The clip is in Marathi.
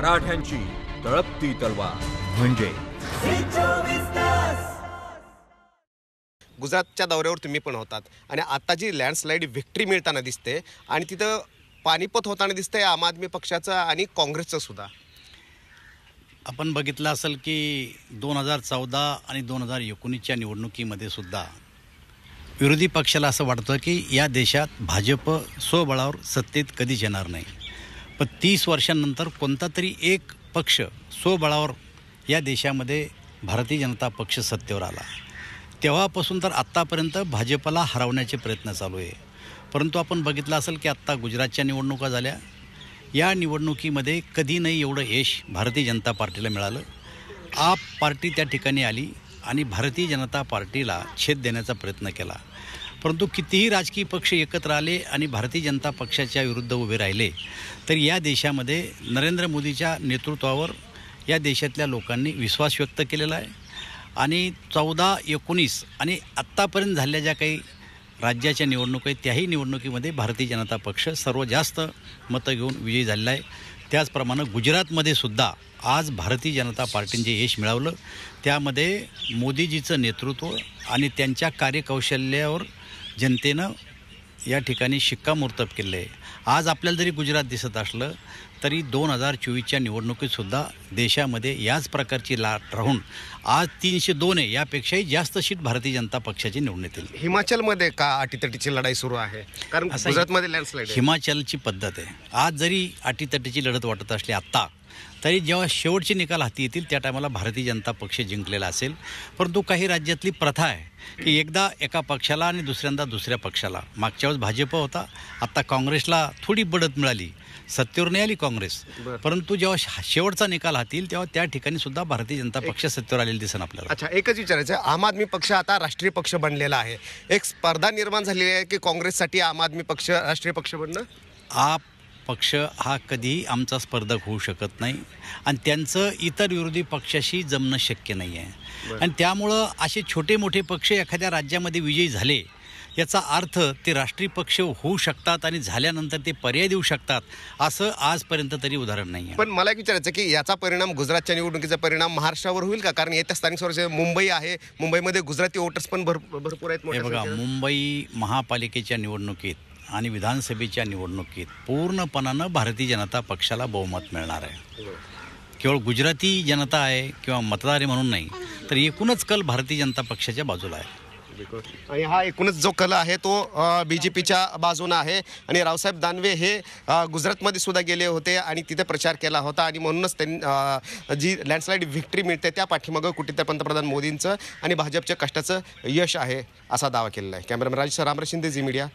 मराठ्यांची तळपती तलवार म्हणजे गुजरातच्या दौऱ्यावर तुम्ही पण होतात आणि आता जी लँडस्लाईड व्हिक्टरी मिळताना दिसते आणि तिथं पानिपत होताना दिसते आम आदमी पक्षाचं आणि काँग्रेसचं सुद्धा आपण बघितलं असेल की दोन हजार चौदा आणि दोन हजार एकोणीसच्या निवडणुकीमध्ये सुद्धा विरोधी पक्षाला असं वाटतं की या देशात भाजप स्वबळावर सत्तेत कधीच येणार नाही पण तीस वर्षांनंतर कोणता तरी एक पक्ष स्वबळावर या देशामध्ये भारतीय जनता पक्ष सत्तेवर आला तेव्हापासून तर आत्तापर्यंत भाजपला हरवण्याचे प्रयत्न चालू आहे परंतु आपण बघितलं असेल की आत्ता गुजरातच्या निवडणुका झाल्या या निवडणुकीमध्ये कधी नाही एवढं यश भारतीय जनता पार्टीला मिळालं आप पार्टी त्या ठिकाणी आली आणि भारतीय जनता पार्टीला छेद देण्याचा प्रयत्न केला परंतु कितीही राजकीय पक्ष एकत्र आले आणि भारतीय जनता पक्षाच्या विरुद्ध उभे राहिले तर या देशामध्ये नरेंद्र मोदीच्या नेतृत्वावर या देशातल्या लोकांनी विश्वास व्यक्त केलेला आहे आणि चौदा एकोणीस आणि आत्तापर्यंत झालेल्या ज्या काही राज्याच्या निवडणूक आहेत त्याही निवडणुकीमध्ये भारतीय जनता पक्ष सर्व जास्त मतं घेऊन विजयी झालेला आहे त्याचप्रमाणे गुजरातमध्ये सुद्धा आज भारतीय जनता पार्टीने जे यश मिळवलं त्यामध्ये मोदीजीचं नेतृत्व आणि त्यांच्या कार्यकौशल्यावर जनतेनं या ठिकाणी शिक्कामोर्तब केलं आहे आज आपल्याला जरी गुजरात दिसत असलं तरी दोन हजार चोवीसच्या निवडणुकीतसुद्धा देशामध्ये याच प्रकारची लाट राहून आज तीनशे दोन आहे यापेक्षाही जास्त सीट भारतीय जनता पक्षाची निवडून येतील हिमाचलमध्ये का अटीतटीची लढाई सुरू आहे कारण गुजरातमध्ये लँडस्लाईड हिमाचलची पद्धत आहे आज जरी अटीतटीची लढत वाटत असली आत्ता तरी जेव्हा शेवटचे निकाल हाती येतील त्या टायमाला भारतीय जनता पक्ष जिंकलेला असेल परंतु काही राज्यातली प्रथा आहे की एकदा एका पक्षाला आणि दुसऱ्यांदा दुसऱ्या पक्षाला मागच्या वेळेस भाजप होता आत्ता काँग्रेसला थोडी बढत मिळाली सत्तेवर नाही आली काँग्रेस परंतु जेव्हा शेवटचा निकाल हातील तेव्हा त्या ठिकाणी सुद्धा भारतीय जनता पक्ष सत्तेवर आलेला दिसन आपल्याला अच्छा एकच विचारायचं आम आदमी पक्ष आता राष्ट्रीय पक्ष बनलेला आहे एक स्पर्धा निर्माण झालेली आहे की काँग्रेससाठी आम आदमी पक्ष राष्ट्रीय पक्ष बनणं आप पक्ष हा कधीही आमचा स्पर्धक होऊ शकत नाही आणि त्यांचं इतर विरोधी पक्षाशी जमणं शक्य नाही आहे आणि त्यामुळं असे छोटे मोठे पक्ष एखाद्या राज्यामध्ये विजयी झाले याचा अर्थ ते राष्ट्रीय पक्ष होऊ शकतात आणि झाल्यानंतर ते पर्याय देऊ शकतात असं आजपर्यंत तरी उदाहरण नाही पण मला एक विचारायचं की याचा परिणाम गुजरातच्या निवडणुकीचा परिणाम महाराष्ट्रावर होईल का कारण येत्या स्थानिक स्वराज्य मुंबई आहे मुंबईमध्ये गुजराती वोटर्स पण भरपूर आहेत बघा मुंबई महापालिकेच्या निवडणुकीत आणि विधानसभेच्या निवडणुकीत पूर्णपणानं भारतीय जनता पक्षाला बहुमत मिळणार आहे केवळ गुजराती जनता आहे किंवा मतदार म्हणून नाही तर एकूणच कल भारतीय जनता पक्षाच्या बाजूला आहे आणि हा एकूणच जो कल आहे तो बी जे पीच्या बाजूनं आहे आणि रावसाहेब दानवे हे गुजरातमध्ये सुद्धा गेले होते आणि तिथे प्रचार केला होता आणि म्हणूनच त्यांनी जी लँडस्लाईड व्हिक्टरी मिळते त्या पाठीमागं कुठेतरी पंतप्रधान मोदींचं आणि भाजपच्या कष्टाचं यश आहे असा दावा केलेला आहे कॅमेरामॅन राजेश रामराज शिंदे जी मीडिया